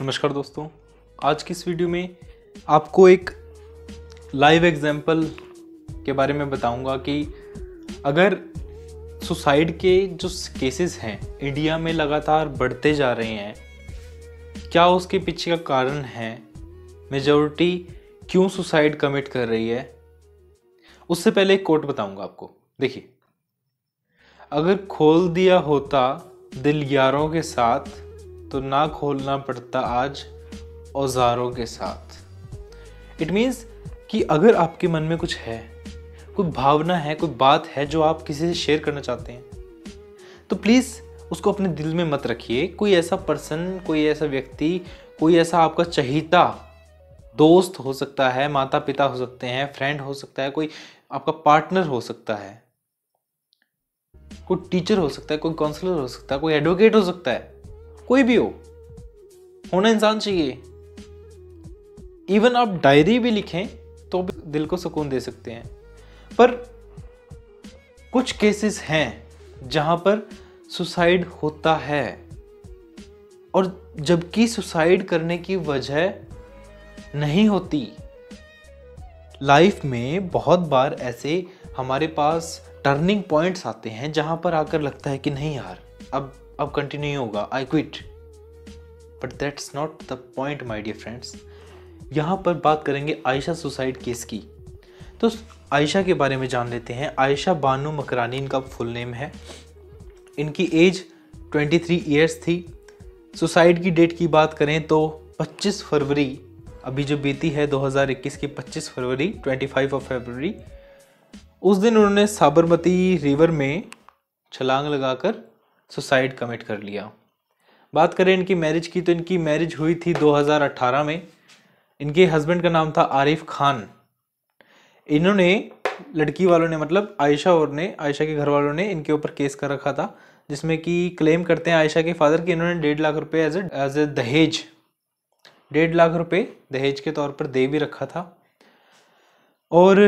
नमस्कार दोस्तों आज की इस वीडियो में आपको एक लाइव एग्जाम्पल के बारे में बताऊंगा कि अगर सुसाइड के जो केसेस हैं इंडिया में लगातार बढ़ते जा रहे हैं क्या उसके पीछे का कारण है मेजोरिटी क्यों सुसाइड कमिट कर रही है उससे पहले एक कोट बताऊंगा आपको देखिए अगर खोल दिया होता दिल यारों के साथ तो ना खोलना पड़ता आज औजारों के साथ इट मीन्स कि अगर आपके मन में कुछ है कोई भावना है कोई बात है जो आप किसी से शेयर करना चाहते हैं तो प्लीज़ उसको अपने दिल में मत रखिए कोई ऐसा पर्सन कोई ऐसा व्यक्ति कोई ऐसा आपका चहिता दोस्त हो सकता है माता पिता हो सकते हैं फ्रेंड हो सकता है कोई आपका पार्टनर हो सकता है कोई टीचर हो सकता है कोई काउंसलर हो सकता है कोई एडवोकेट हो सकता है कोई भी हो होना इंसान चाहिए इवन आप डायरी भी लिखें तो भी दिल को सुकून दे सकते हैं पर कुछ केसेस हैं जहां पर सुसाइड होता है और जबकि सुसाइड करने की वजह नहीं होती लाइफ में बहुत बार ऐसे हमारे पास टर्निंग पॉइंट्स आते हैं जहां पर आकर लगता है कि नहीं यार अब अब कंटिन्यू होगा I quit but that's not the point my dear friends यहाँ पर बात करेंगे आयशा सुसाइड केस की तो आयशा के बारे में जान लेते हैं आयशा बानू मकरानी इनका फुल नेम है इनकी एज 23 ईयर्स थी सुसाइड की डेट की बात करें तो 25 फरवरी अभी जो बीती है 2021 की 25 फरवरी 25 ऑफ फरवरी उस दिन उन्होंने साबरमती रिवर में छलांग लगाकर सुसाइड कमिट कर लिया बात करें इनकी मैरिज की तो इनकी मैरिज हुई थी 2018 में इनके हस्बैंड का नाम था आरिफ खान इन्होंने लड़की वालों ने मतलब आयशा और ने आयशा के घर वालों ने इनके ऊपर केस कर रखा था जिसमें कि क्लेम करते हैं आयशा के फादर कि इन्होंने डेढ़ लाख रुपए एज एज ए दहेज डेढ़ लाख रुपए दहेज के तौर पर दे भी रखा था और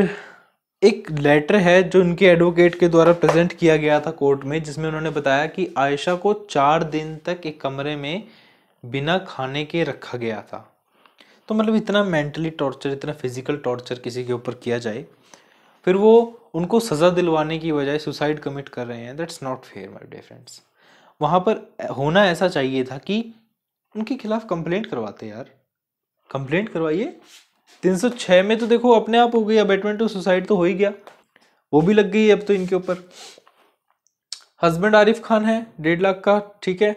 एक लेटर है जो उनके एडवोकेट के द्वारा प्रेजेंट किया गया था कोर्ट में जिसमें उन्होंने बताया कि आयशा को चार दिन तक एक कमरे में बिना खाने के रखा गया था तो मतलब इतना मेंटली टॉर्चर इतना फिजिकल टॉर्चर किसी के ऊपर किया जाए फिर वो उनको सज़ा दिलवाने की बजाय सुसाइड कमिट कर रहे हैं that's not fair my dear friends वहाँ पर होना ऐसा चाहिए था कि उनके खिलाफ़ कंप्लेंट करवाते यार कंप्लेंट करवाइए 306 में तो देखो अपने आप हो गई अबेटमेंट टू सुसाइड तो हो ही गया वो भी लग गई अब तो इनके ऊपर हस्बैंड आरिफ खान है डेढ़ लाख का ठीक है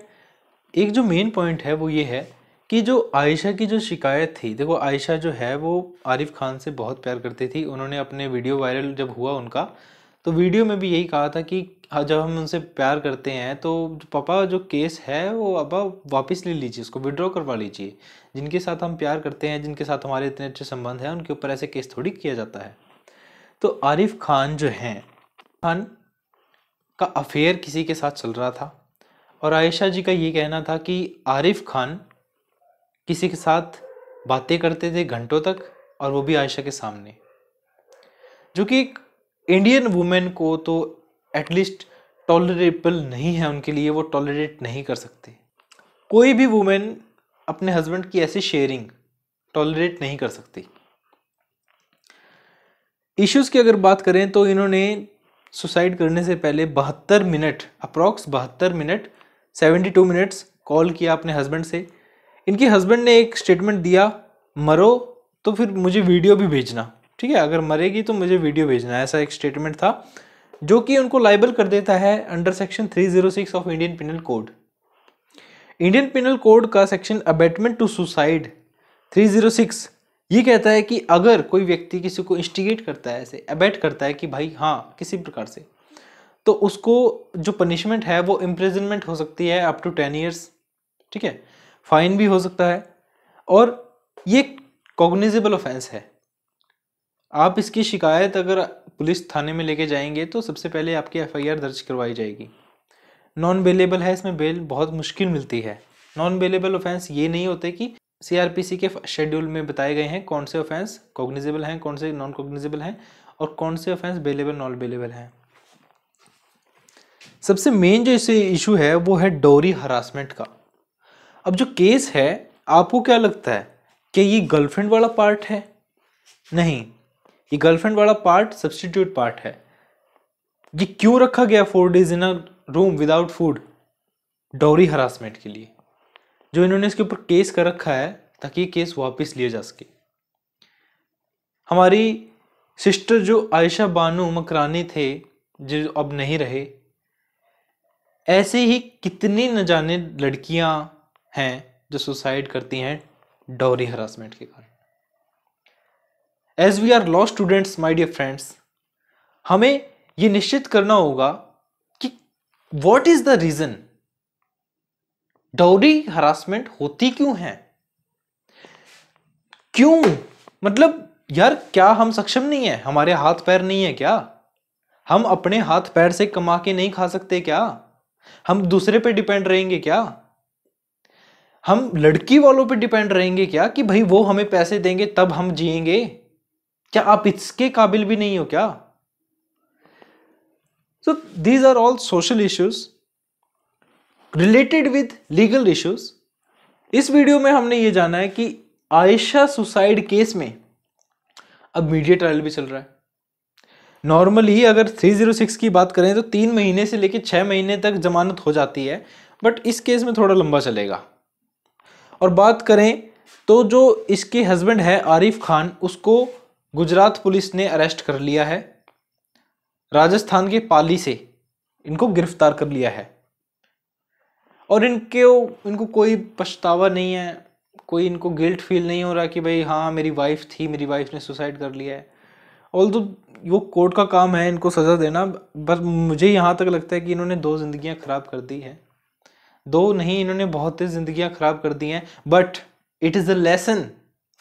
एक जो मेन पॉइंट है वो ये है कि जो आयशा की जो शिकायत थी देखो आयशा जो है वो आरिफ खान से बहुत प्यार करती थी उन्होंने अपने वीडियो वायरल जब हुआ उनका तो वीडियो में भी यही कहा था कि हाँ, जब हम उनसे प्यार करते हैं तो पापा जो केस है वो अब वापस ले लीजिए उसको विड्रॉ करवा लीजिए जिनके साथ हम प्यार करते हैं जिनके साथ हमारे इतने अच्छे संबंध हैं उनके ऊपर ऐसे केस थोड़ी किया जाता है तो आरिफ खान जो हैं खान का अफेयर किसी के साथ चल रहा था और आयशा जी का ये कहना था कि आरिफ खान किसी के साथ बातें करते थे घंटों तक और वो भी आयशा के सामने जो कि एक इंडियन वुमेन को तो एटलीस्ट टॉलरेबल नहीं है उनके लिए वो टॉलरेट नहीं कर सकते कोई भी वुमेन अपने हस्बैंड की ऐसी शेयरिंग टॉलरेट नहीं कर सकती इश्यूज की अगर बात करें तो इन्होंने सुसाइड करने से पहले बहत्तर मिनट अप्रॉक्स बहत्तर minute seventy two minutes call किया अपने हस्बैंड से इनके हस्बैंड ने एक स्टेटमेंट दिया मरो तो फिर मुझे वीडियो भी भेजना ठीक है अगर मरेगी तो मुझे वीडियो भेजना ऐसा एक स्टेटमेंट था जो कि उनको लाइबल कर देता है under section 306 of Indian penal code Indian penal code का सेक्शन अबेटमेंट टू सुसाइड 306 ये कहता है कि अगर कोई व्यक्ति किसी को इंस्टिगेट करता है ऐसे अबेट करता है कि भाई हाँ किसी प्रकार से तो उसको जो पनिशमेंट है वो इम्प्रेजनमेंट हो सकती है अप टू टेन ईयर्स ठीक है फाइन भी हो सकता है और ये कॉग्निजेबल ऑफेंस है आप इसकी शिकायत अगर पुलिस थाने में लेके जाएंगे तो सबसे पहले आपकी एफआईआर दर्ज करवाई जाएगी नॉन बेलेबल है इसमें बेल बहुत मुश्किल मिलती है नॉन बेलेबल ऑफेंस ये नहीं होते कि सीआरपीसी के शेड्यूल में बताए गए हैं कौन से ऑफेंस कॉग्निजेबल हैं कौन से नॉन कॉग्निजेबल हैं और कौन से ऑफेंस बेलेबल नॉन बेलेबल हैं सबसे मेन जो इसे इशू है वो है डोरी हरासमेंट का अब जो केस है आपको क्या लगता है कि ये गर्लफ्रेंड वाला पार्ट है नहीं ये गर्लफ्रेंड वाला पार्ट सब्सटीट्यूट पार्ट है ये क्यों रखा गया four days in a room without food dowry harassment के लिए जो इन्होंने इसके ऊपर केस कर रखा है ताकि केस वापस लिया जा सके हमारी सिस्टर जो आयशा बानू मकरानी थे जो अब नहीं रहे ऐसे ही कितनी न जाने लड़कियां हैं जो सुसाइड करती हैं डॉरी हरासमेंट के कारण as we are law students my dear friends हमें ये निश्चित करना होगा कि what is the reason dowry harassment होती क्यों है क्यों मतलब यार क्या हम सक्षम नहीं है हमारे हाथ पैर नहीं है क्या हम अपने हाथ पैर से कमा के नहीं खा सकते क्या हम दूसरे पे डिपेंड रहेंगे क्या हम लड़की वालों पे डिपेंड रहेंगे क्या कि भाई वो हमें पैसे देंगे तब हम जिएंगे क्या आप इसके काबिल भी नहीं हो क्या so these are all social issues related with legal issues इस वीडियो में हमने ये जाना है कि आयशा सुसाइड केस में अब मीडिया ट्रायल भी चल रहा है नॉर्मली अगर 306 की बात करें तो तीन महीने से लेकर छः महीने तक जमानत हो जाती है बट इस केस में थोड़ा लंबा चलेगा और बात करें तो जो इसके हस्बैंड है आरिफ खान उसको गुजरात पुलिस ने अरेस्ट कर लिया है राजस्थान के पाली से इनको गिरफ्तार कर लिया है और इनके इनको कोई पछतावा नहीं है कोई इनको गिल्ट फील नहीं हो रहा कि भाई हाँ मेरी वाइफ थी मेरी वाइफ ने सुसाइड कर लिया है ऑल तो वो कोर्ट का काम है इनको सज़ा देना पर मुझे यहाँ तक लगता है कि इन्होंने दो जिंदगियाँ ख़राब कर दी हैं दो नहीं इन्होंने बहुत ही जिंदगियाँ ख़राब कर दी हैं but it is a lesson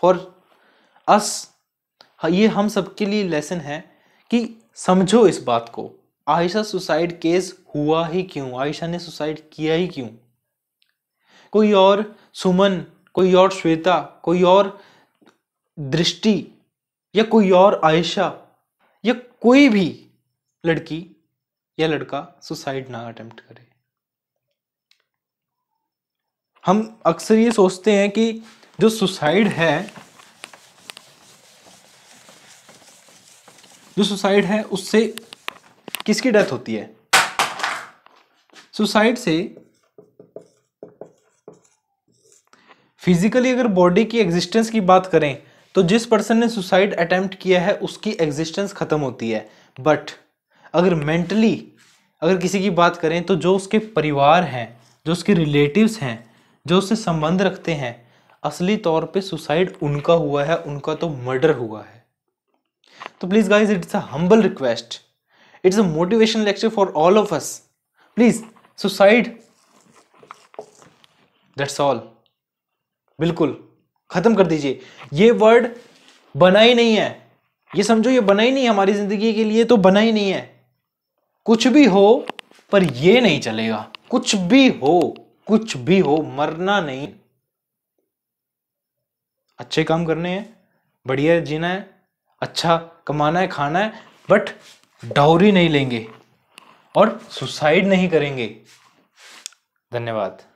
for us हाँ, ये हम सबके लिए लेसन है कि समझो इस बात को आयशा सुसाइड केस हुआ ही क्यों आयशा ने सुसाइड किया ही क्यों कोई और सुमन कोई और श्वेता कोई और दृष्टि या कोई और आयशा या कोई भी लड़की या लड़का सुसाइड ना अटेम्प्ट करे हम अक्सर ये सोचते हैं कि जो सुसाइड है जो सुसाइड है उससे किसकी डेथ होती है सुसाइड से फिजिकली अगर बॉडी की एग्जिस्टेंस की बात करें तो जिस पर्सन ने सुसाइड अटेम्प्ट किया है उसकी एग्जिस्टेंस खत्म होती है बट अगर मेंटली अगर किसी की बात करें तो जो उसके परिवार हैं जो उसके रिलेटिव्स हैं जो उससे संबंध रखते हैं असली तौर पे सुसाइड उनका हुआ है उनका तो मर्डर हुआ है तो please guys it's a humble request it's a motivation lecture for all of us please suicide that's all बिल्कुल खत्म कर दीजिए ये वर्ड बना ही नहीं है ये समझो ये बना ही नहीं हमारी जिंदगी के लिए तो बना ही नहीं है कुछ भी हो पर ये नहीं चलेगा कुछ भी हो कुछ भी हो मरना नहीं अच्छे काम करने हैं बढ़िया जीना है अच्छा कमाना है खाना है बट डाउरी नहीं लेंगे और सुसाइड नहीं करेंगे धन्यवाद